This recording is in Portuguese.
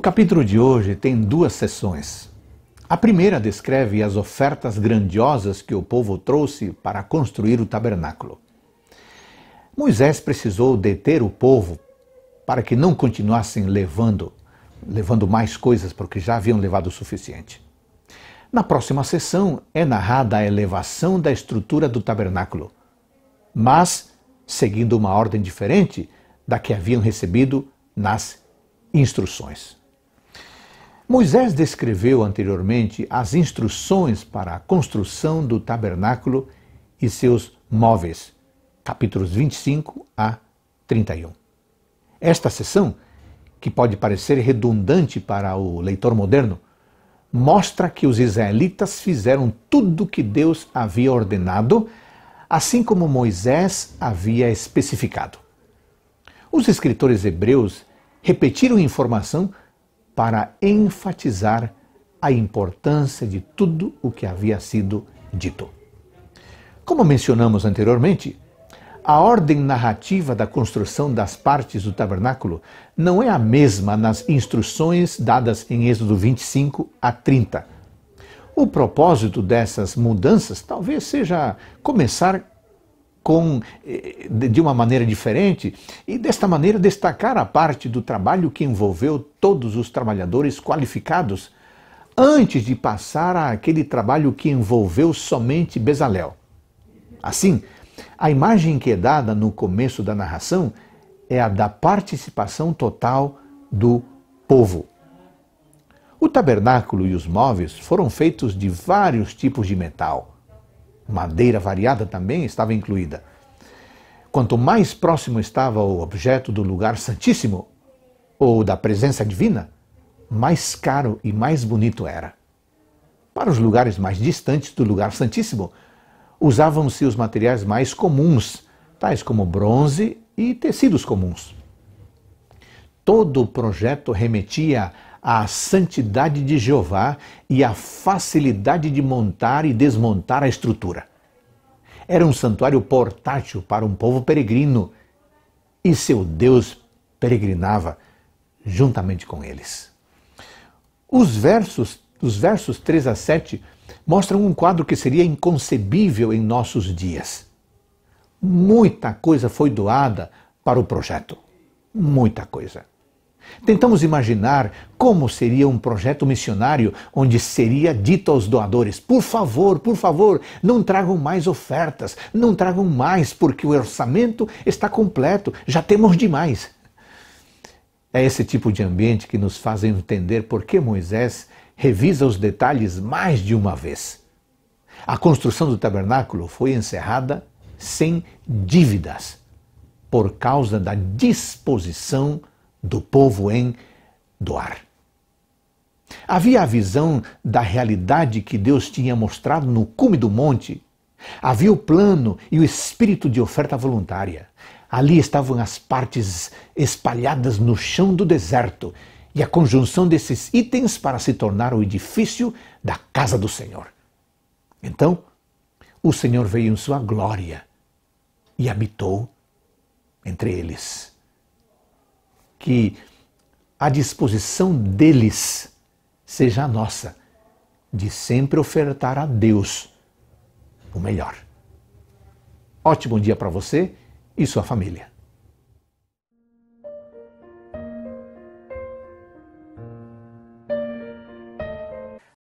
O capítulo de hoje tem duas sessões. A primeira descreve as ofertas grandiosas que o povo trouxe para construir o tabernáculo. Moisés precisou deter o povo para que não continuassem levando, levando mais coisas, porque já haviam levado o suficiente. Na próxima sessão é narrada a elevação da estrutura do tabernáculo, mas seguindo uma ordem diferente da que haviam recebido nas instruções. Moisés descreveu anteriormente as instruções para a construção do tabernáculo e seus móveis, capítulos 25 a 31. Esta seção, que pode parecer redundante para o leitor moderno, mostra que os israelitas fizeram tudo o que Deus havia ordenado, assim como Moisés havia especificado. Os escritores hebreus repetiram informação para enfatizar a importância de tudo o que havia sido dito. Como mencionamos anteriormente, a ordem narrativa da construção das partes do tabernáculo não é a mesma nas instruções dadas em Êxodo 25 a 30. O propósito dessas mudanças talvez seja começar com, eh, de uma maneira diferente e, desta maneira, destacar a parte do trabalho que envolveu todos os trabalhadores qualificados antes de passar àquele trabalho que envolveu somente Bezalel. Assim, a imagem que é dada no começo da narração é a da participação total do povo. O tabernáculo e os móveis foram feitos de vários tipos de metal madeira variada também estava incluída. Quanto mais próximo estava o objeto do lugar santíssimo ou da presença divina, mais caro e mais bonito era. Para os lugares mais distantes do lugar santíssimo, usavam-se os materiais mais comuns, tais como bronze e tecidos comuns. Todo o projeto remetia a santidade de Jeová e a facilidade de montar e desmontar a estrutura. Era um santuário portátil para um povo peregrino e seu Deus peregrinava juntamente com eles. Os versos, os versos 3 a 7 mostram um quadro que seria inconcebível em nossos dias. Muita coisa foi doada para o projeto. Muita coisa. Tentamos imaginar como seria um projeto missionário onde seria dito aos doadores: por favor, por favor, não tragam mais ofertas, não tragam mais, porque o orçamento está completo, já temos demais. É esse tipo de ambiente que nos faz entender por que Moisés revisa os detalhes mais de uma vez. A construção do tabernáculo foi encerrada sem dívidas, por causa da disposição do povo em doar. Havia a visão da realidade que Deus tinha mostrado no cume do monte. Havia o plano e o espírito de oferta voluntária. Ali estavam as partes espalhadas no chão do deserto e a conjunção desses itens para se tornar o edifício da casa do Senhor. Então, o Senhor veio em sua glória e habitou entre eles que a disposição deles seja a nossa, de sempre ofertar a Deus o melhor. Ótimo dia para você e sua família.